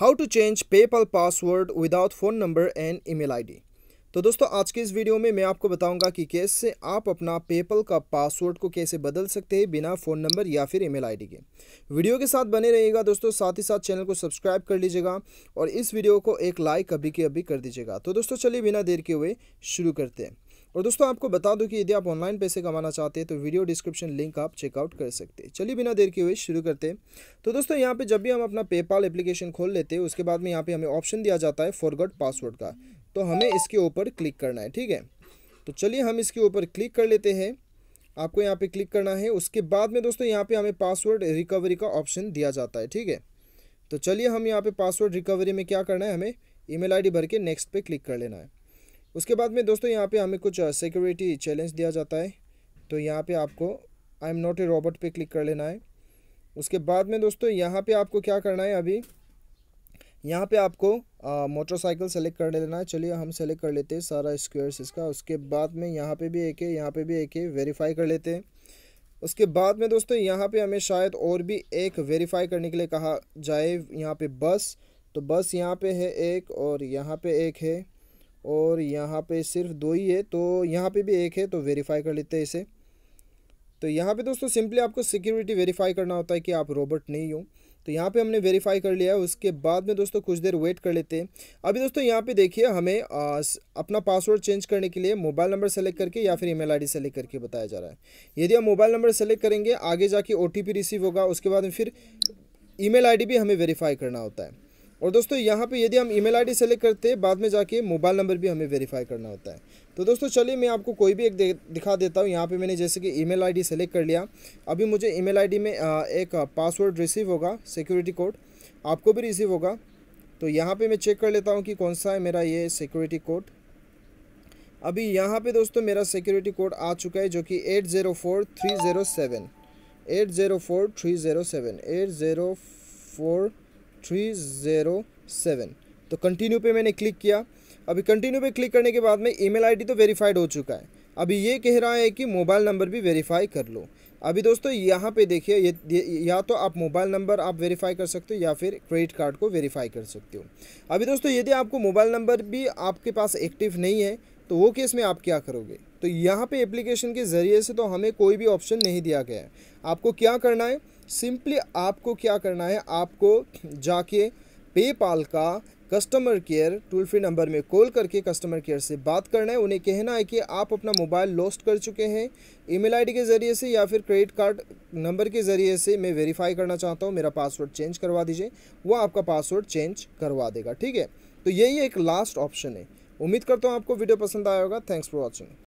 how to change PayPal password without phone number and I D तो दोस्तों आज के इस वीडियो में मैं आपको बताऊंगा कि कैसे आप अपना पेपल का पासवर्ड को कैसे बदल सकते हैं बिना फ़ोन नंबर या फिर ईमेल आईडी के वीडियो के साथ बने रहिएगा दोस्तों साथ ही साथ चैनल को सब्सक्राइब कर लीजिएगा और इस वीडियो को एक लाइक अभी के अभी कर दीजिएगा तो दोस्तों चलिए बिना देर के हुए शुरू करते हैं और दोस्तों आपको बता दूं कि यदि आप ऑनलाइन पैसे कमाना चाहते हैं तो वीडियो डिस्क्रिप्शन लिंक आप चेकआउट कर सकते हैं चलिए बिना देर के हुए शुरू करते हैं तो दोस्तों यहाँ पे जब भी हम अपना पेपाल एप्लीकेशन खोल लेते हैं उसके बाद में यहाँ पे हमें ऑप्शन दिया जाता है फॉरगर्ड पासवर्ड का तो हमें इसके ऊपर क्लिक करना है ठीक है तो चलिए हम इसके ऊपर क्लिक कर लेते हैं आपको यहाँ पर क्लिक करना है उसके बाद में दोस्तों यहाँ पर हमें पासवर्ड रिकवरी का ऑप्शन दिया जाता है ठीक है तो चलिए हम यहाँ पर पासवर्ड रिकवरी में क्या करना है हमें ई मेल भर के नेक्स्ट पर क्लिक कर लेना है उसके बाद में दोस्तों यहाँ पे हमें कुछ सिक्योरिटी चैलेंज दिया जाता है तो यहाँ पे आपको I am not a robot पे क्लिक कर लेना है उसके बाद में दोस्तों यहाँ पे आपको क्या करना है अभी यहाँ पे आपको मोटरसाइकिल सेलेक्ट कर लेना है चलिए हम सेलेक्ट कर लेते हैं सारा स्क्वेयर्स इसका उसके बाद में यहाँ पे भी एक है यहाँ पे भी एक है वेरीफाई कर लेते हैं उसके बाद में दोस्तों यहाँ पे हमें शायद और भी एक वेरीफाई करने के लिए कहा जाए यहाँ पे बस तो बस यहाँ पे है एक और यहाँ पे एक है और यहाँ पे सिर्फ दो ही है तो यहाँ पे भी एक है तो वेरीफाई कर लेते हैं इसे तो यहाँ पे दोस्तों सिंपली आपको सिक्योरिटी वेरीफाई करना होता है कि आप रोबोट नहीं हो तो यहाँ पे हमने वेरीफाई कर लिया है उसके बाद में दोस्तों कुछ देर वेट कर लेते हैं अभी दोस्तों यहाँ पे देखिए हमें आ, अपना पासवर्ड चेंज करने के लिए मोबाइल नंबर सेलेक्ट करके या फिर ईमेल आईडी सेलेक्ट करके बताया जा रहा है यदि हम मोबाइल नंबर सेलेक्ट करेंगे आगे जाके ओ रिसीव होगा उसके बाद में फिर ई मेल भी हमें वेरीफाई करना होता है और दोस्तों यहाँ पे यदि हम ईमेल आईडी सेलेक्ट करते हैं बाद में जाके मोबाइल नंबर भी हमें वेरीफाई करना होता है तो दोस्तों चलिए मैं आपको कोई भी एक दे, दिखा देता हूँ यहाँ पे मैंने जैसे कि ईमेल आईडी सेलेक्ट कर लिया अभी मुझे ईमेल आईडी में एक पासवर्ड रिसीव होगा सिक्योरिटी कोड आपको भी रिसीव होगा तो यहाँ पर मैं चेक कर लेता हूँ कि कौन सा है मेरा ये सिक्योरिटी कोड अभी यहाँ पर दोस्तों मेरा सिक्योरिटी कोड आ चुका है जो कि eight zero four three zero seven eight zero four three zero seven eight zero four three zero seven तो कंटिन्यू पे मैंने क्लिक किया अभी कंटिन्यू पे क्लिक करने के बाद में ईमेल आईडी तो वेरीफाइड हो चुका है अभी ये कह रहा है कि मोबाइल नंबर भी वेरीफाई कर लो अभी दोस्तों यहाँ पे देखिए ये या तो आप मोबाइल नंबर आप वेरीफाई कर सकते हो या फिर क्रेडिट कार्ड को वेरीफाई कर सकते हो अभी दोस्तों यदि आपको मोबाइल नंबर भी आपके पास एक्टिव नहीं है तो वो केस में आप क्या करोगे तो यहाँ पे एप्लीकेशन के ज़रिए से तो हमें कोई भी ऑप्शन नहीं दिया गया है आपको क्या करना है सिंपली आपको क्या करना है आपको जाके पेपाल का customer care toll free number में कॉल करके कस्टमर केयर से बात करना है उन्हें कहना है कि आप अपना मोबाइल लॉस्ट कर चुके हैं ईमेल आईडी के ज़रिए से या फिर क्रेडिट कार्ड नंबर के ज़रिए से मैं वेरीफाई करना चाहता हूँ मेरा पासवर्ड चेंज करवा दीजिए वो आपका पासवर्ड चेंज करवा देगा ठीक है तो यही एक लास्ट ऑप्शन है उम्मीद करता हूँ आपको वीडियो पसंद आया होगा थैंक्स फॉर वॉचिंग